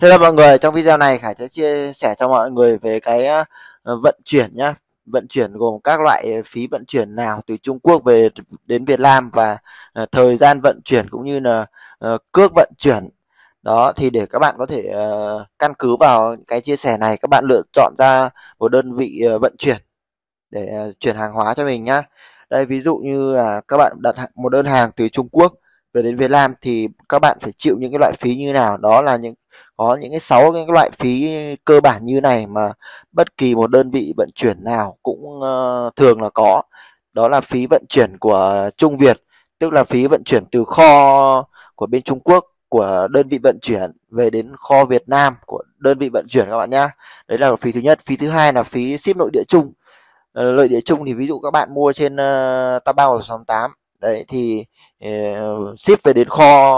thế là mọi người, trong video này Khải sẽ chia sẻ cho mọi người về cái ờ, vận chuyển nhá. Vận chuyển gồm các loại phí vận chuyển nào từ Trung Quốc về đến Việt Nam và ờ, thời gian vận chuyển cũng như là ờ, cước vận chuyển. Đó thì để các bạn có thể căn cứ vào cái chia sẻ này các bạn lựa chọn ra một đơn vị vận chuyển để chuyển hàng hóa cho mình nhá. Đây ví dụ như là các bạn đặt một đơn hàng từ Trung Quốc về đến Việt Nam thì các bạn phải chịu những cái loại phí như nào đó là những có những cái sáu cái loại phí cơ bản như này mà bất kỳ một đơn vị vận chuyển nào cũng uh, thường là có đó là phí vận chuyển của Trung Việt tức là phí vận chuyển từ kho của bên Trung Quốc của đơn vị vận chuyển về đến kho Việt Nam của đơn vị vận chuyển các bạn nhá đấy là phí thứ nhất phí thứ hai là phí ship nội địa chung ờ, nội địa chung thì ví dụ các bạn mua trên uh, Taobao 68 đấy thì uh, ship về đến kho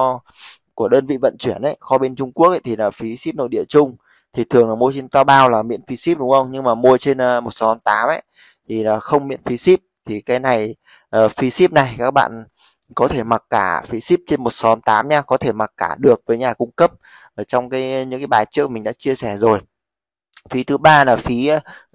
của đơn vị vận chuyển ấy kho bên Trung Quốc ấy, thì là phí ship nội địa chung thì thường là mua trên bao là miễn phí ship đúng không nhưng mà mua trên ờ, một uh, sáu tám ấy thì là không miễn phí ship thì cái này uh, phí ship này các bạn có thể mặc cả phí ship trên một xóm 8 nha có thể mặc cả được với nhà cung cấp ở trong cái những cái bài trước mình đã chia sẻ rồi phí thứ ba là phí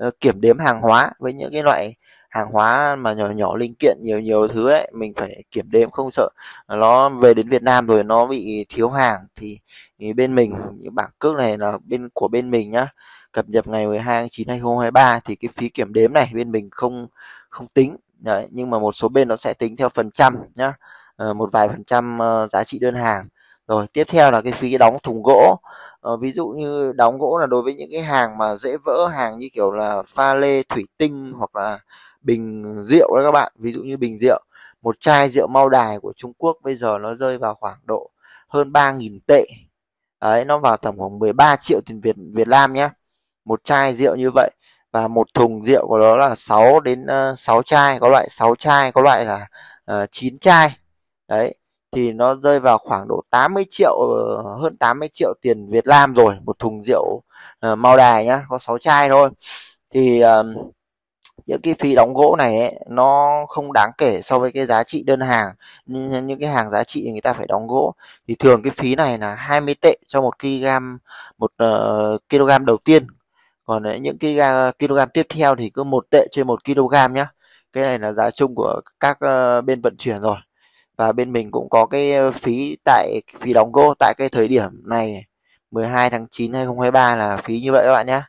uh, kiểm đếm hàng hóa với những cái loại hàng hóa mà nhỏ nhỏ linh kiện nhiều nhiều thứ ấy mình phải kiểm đếm không sợ nó về đến Việt Nam rồi nó bị thiếu hàng thì, thì bên mình những bảng cước này là bên của bên mình nhá cập nhật ngày 12 tháng 9 2023 thì cái phí kiểm đếm này bên mình không không tính Đấy, nhưng mà một số bên nó sẽ tính theo phần trăm nhá à, một vài phần trăm uh, giá trị đơn hàng rồi tiếp theo là cái phí đóng thùng gỗ à, ví dụ như đóng gỗ là đối với những cái hàng mà dễ vỡ hàng như kiểu là pha lê thủy tinh hoặc là bình rượu đó các bạn ví dụ như bình rượu một chai rượu mau đài của Trung Quốc bây giờ nó rơi vào khoảng độ hơn ba nghìn tệ đấy nó vào tầm khoảng 13 triệu tiền Việt Việt Nam nhé một chai rượu như vậy và một thùng rượu của nó là 6 đến ờ, uh, 6 chai có loại 6 chai có loại là uh, ờ, 9 chai đấy thì nó rơi vào khoảng độ 80 triệu ờ, hơn 80 triệu tiền Việt Nam rồi một thùng rượu uh, mau đài nhá có 6 chai thôi thì uh, những cái phí đóng gỗ này ấy, nó không đáng kể so với cái giá trị đơn hàng nhưng những cái hàng giá trị thì người ta phải đóng gỗ thì thường cái phí này là 20 tệ cho một kg một uh, ờ, kg đầu tiên còn ấy, những cái ờ, kg tiếp theo thì cứ một tệ trên một kg nhá cái này là giá chung của các uh, bên vận chuyển rồi và bên mình cũng có cái phí tại phí đóng gỗ tại cái thời điểm này 12 tháng 9 2023 là phí như vậy các bạn nhé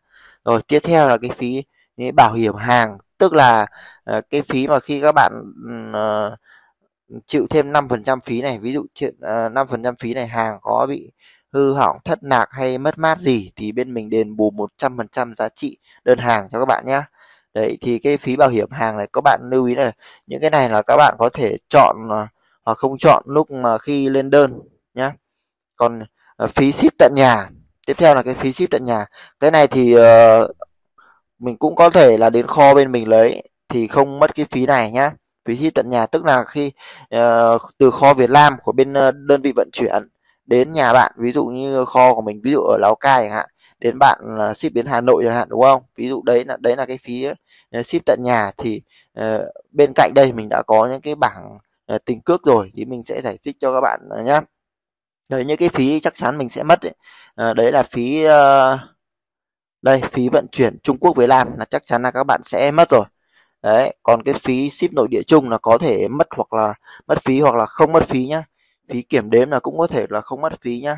rồi tiếp theo là cái phí bảo hiểm hàng tức là uh, cái phí mà khi các bạn uh, chịu thêm 5% phí này ví dụ chuyện uh, ờ, 5% phí này hàng có bị hư hỏng thất lạc hay mất mát gì thì bên mình đền bù 100% giá trị đơn hàng cho các bạn nhé đấy thì cái phí bảo hiểm hàng này các bạn lưu ý là những cái này là các bạn có thể chọn hoặc không chọn lúc mà khi lên đơn nhé còn phí ship tận nhà tiếp theo là cái phí ship tận nhà cái này thì mình cũng có thể là đến kho bên mình lấy thì không mất cái phí này nhá phí ship tận nhà tức là khi uh, từ kho Việt Nam của bên uh, đơn vị vận chuyển đến nhà bạn ví dụ như kho của mình ví dụ ở Lào Cai chẳng hạn đến bạn là ờ, ship đến Hà Nội chẳng hạn đúng không ví dụ đấy là đấy là cái phí uh, ship tận nhà thì uh, bên cạnh đây mình đã có những cái bảng uh, tình cước rồi thì mình sẽ giải thích cho các bạn uh, nhé đấy những cái phí chắc chắn mình sẽ mất ấy. Uh, đấy là phí uh, đây phí vận chuyển Trung Quốc với Lan là chắc chắn là các bạn sẽ mất rồi đấy còn cái phí ship nội địa chung là có thể mất hoặc là mất phí hoặc là không mất phí nhá phí kiểm đếm là cũng có thể là không mất phí nhá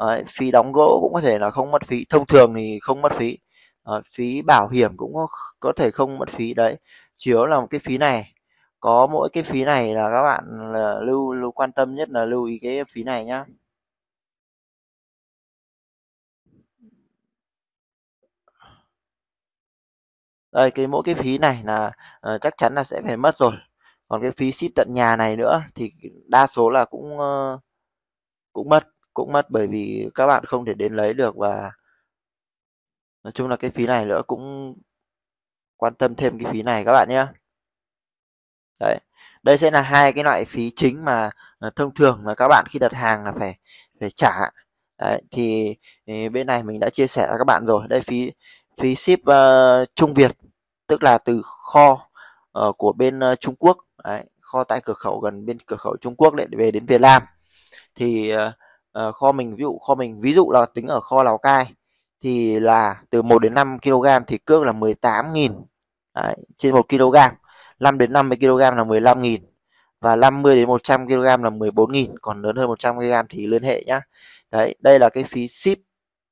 đấy, phí đóng gỗ cũng có thể là không mất phí thông thường thì không mất phí đấy, phí bảo hiểm cũng có, có thể không mất phí đấy chiếu là một cái phí này có mỗi cái phí này là các bạn là lưu lưu quan tâm nhất là lưu ý cái phí này nhá đây cái mỗi cái phí này là uh, chắc chắn là sẽ phải mất rồi còn cái phí ship tận nhà này nữa thì đa số là cũng uh, cũng mất cũng mất bởi vì các bạn không thể đến lấy được và nói chung là cái phí này nữa cũng quan tâm thêm cái phí này các bạn nhé đấy đây sẽ là hai cái loại phí chính mà ờ, thông thường mà các bạn khi đặt hàng là phải phải trả đấy, thì, thì bên này mình đã chia sẻ với các bạn rồi đây phí phí ship uh, Trung Việt tức là từ kho uh, của bên uh, Trung Quốc đấy, kho tại cửa khẩu gần bên cửa khẩu Trung Quốc lại về đến Việt Nam thì uh, kho mình ví dụ kho mình ví dụ là tính ở kho Lào Cai thì là từ 1 đến 5 kg thì cước là 18.000 đấy, trên 1 kg 5 đến 50 kg là 15.000 và 50 đến 100 kg là 14.000 còn lớn hơn 100 kg thì liên hệ nhá đấy đây là cái phí ship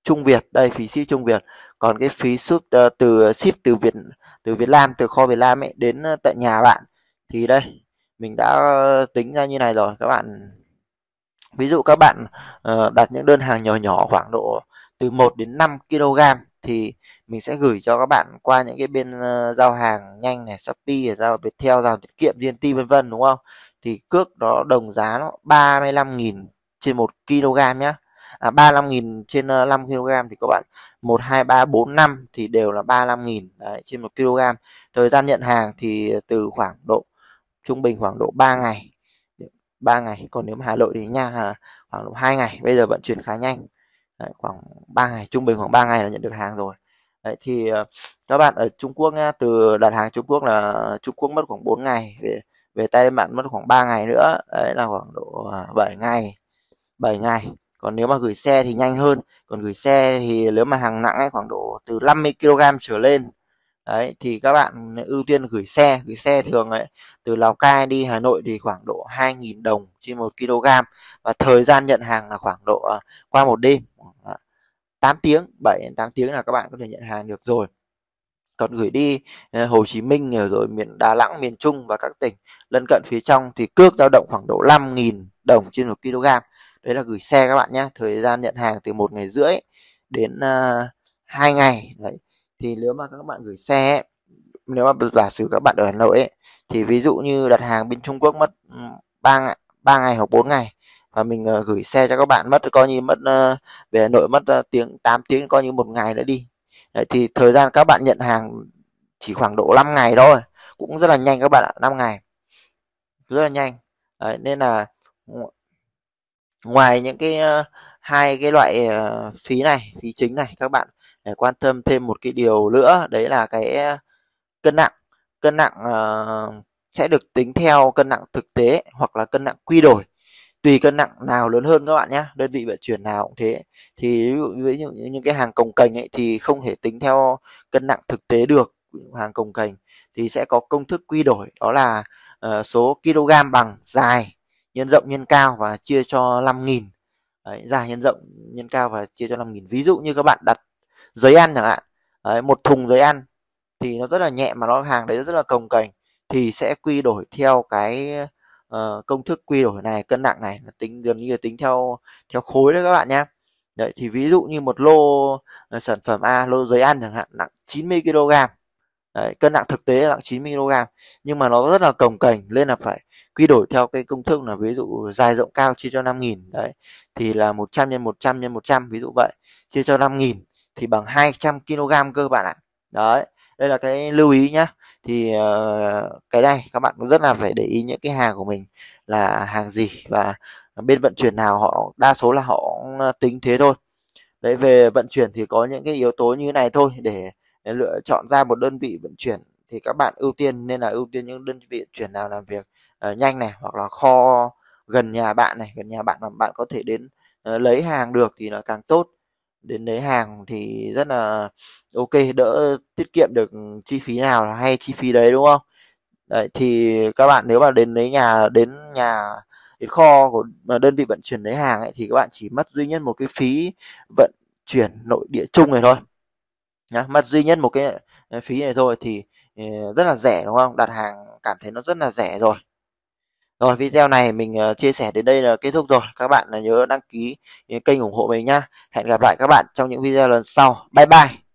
Trung Việt đây phí ship Trung Việt còn cái phí ship uh, từ ờ, ship từ Việt từ Việt Nam từ kho Việt Nam ấy đến ờ, tận nhà bạn thì đây mình đã tính ra như này rồi các bạn ví dụ các bạn uh, đặt những đơn hàng nhỏ nhỏ khoảng độ từ 1 đến 5 kg thì mình sẽ gửi cho các bạn qua những cái bên uh, giao hàng nhanh này Shopee giao Viettel giao tiết kiệm DNT vân vân đúng không thì cước đó đồng giá nó 35.000 trên 1 kg nhá à, 35.000 trên 5 ờ, kg thì các bạn 1 2 3 4 5 thì đều là 35.000 đấy, trên 1 kg. Thời gian nhận hàng thì từ khoảng độ trung bình khoảng độ 3 ngày. 3 ngày còn nếu mà Hà Nội thì nha khoảng độ 2 ngày. Bây giờ vận chuyển khá nhanh. Đấy, khoảng 3 ngày, trung bình khoảng 3 ngày là nhận được hàng rồi. Đấy, thì ờ, các bạn ở Trung Quốc nha, từ đặt hàng Trung Quốc là Trung Quốc mất khoảng 4 ngày về về tay bạn mất khoảng 3 ngày nữa đấy là khoảng độ 7 ờ, ngày 7 ngày còn nếu mà gửi xe thì nhanh hơn còn gửi xe thì nếu mà hàng nặng ấy khoảng độ từ 50 kg trở lên đấy thì các bạn ưu tiên gửi xe gửi xe thường ấy từ Lào Cai đi Hà Nội thì khoảng độ 2.000 đồng trên 1 kg và thời gian nhận hàng là khoảng độ ờ, qua một đêm uh, 8 ờ, tiếng 7 đến 8 tiếng là các bạn có thể nhận hàng được rồi còn gửi đi ờ, Hồ Chí Minh rồi miền Đà Nẵng miền Trung và các tỉnh lân cận phía trong thì cước dao động khoảng độ 5.000 đồng trên 1 kg đấy là gửi xe các bạn nhé thời gian nhận hàng từ một ngày rưỡi đến à, hai uh, ngày đấy thì nếu mà các bạn gửi xe nếu mà giả sử các bạn ở Hà Nội ấy, thì ví dụ như đặt hàng bên Trung Quốc mất ừ, ba ba ngày hoặc 4 ngày và mình uh, gửi xe cho các bạn mất coi như mất uh, về Hà Nội mất uh, tiếng 8 tiếng coi như một ngày nữa đi đấy, thì thời gian các bạn nhận hàng chỉ khoảng độ 5 ngày thôi cũng rất là nhanh các bạn ạ 5 ngày rất là nhanh đấy, nên là ừ, ngoài những cái uh, hai cái loại uh, phí này phí chính này các bạn để quan tâm thêm một cái điều nữa đấy là cái ờ, cân nặng cân nặng uh, sẽ được tính theo cân nặng thực tế hoặc là cân nặng quy đổi tùy cân nặng nào lớn hơn các bạn nhé đơn vị vận chuyển nào cũng thế thì ví dụ như những cái hàng cồng cành ấy thì không thể tính theo cân nặng thực tế được hàng cồng cành thì sẽ có công thức quy đổi đó là uh, số kg bằng dài nhân rộng nhân cao và chia cho 5.000 đấy, ra nhân rộng nhân cao và chia cho 5.000 ví dụ như các bạn đặt giấy ăn chẳng hạn đấy, một thùng giấy ăn thì nó rất là nhẹ mà nó hàng đấy rất là cồng cành thì sẽ quy đổi theo cái uh, công thức quy đổi này cân nặng này tính gần như là tính theo theo khối đấy các bạn nhé đấy thì ví dụ như một lô uh, sản phẩm A lô giấy ăn chẳng hạn nặng 90 kg Đấy, cân nặng thực tế là nặng kg nhưng mà nó rất là cồng kềnh nên là phải quy đổi theo cái công thức là ví dụ dài rộng cao chia cho 5.000 đấy thì là 100 nhân 100 nhân 100 ví dụ vậy chia cho 5.000 thì bằng 200 kg cơ bạn ạ đấy đây là cái lưu ý nhá thì ờ, cái này các bạn cũng rất là phải để ý những cái hàng của mình là hàng gì và bên vận chuyển nào họ đa số là họ ờ, tính thế thôi đấy về vận chuyển thì có những cái yếu tố như này thôi để lựa chọn ra một đơn vị vận chuyển thì các bạn ưu tiên nên là ưu tiên những đơn vị vận chuyển nào làm việc uh, nhanh này hoặc là kho gần nhà bạn này gần nhà bạn mà bạn có thể đến uh, lấy hàng được thì là càng tốt đến lấy hàng thì rất là ok đỡ tiết kiệm được chi phí nào hay chi phí đấy đúng không đấy, thì các bạn nếu mà đến lấy nhà đến nhà đến kho của đơn vị vận chuyển lấy hàng ấy, thì các bạn chỉ mất duy nhất một cái phí vận chuyển nội địa chung này thôi nhá mất duy nhất một cái phí này thôi thì ờ, rất là rẻ đúng không đặt hàng cảm thấy nó rất là rẻ rồi rồi video này mình ờ, chia sẻ đến đây là kết thúc rồi các bạn nhớ đăng ký kênh ủng hộ mình nhá hẹn gặp lại các bạn trong những video lần sau bye bye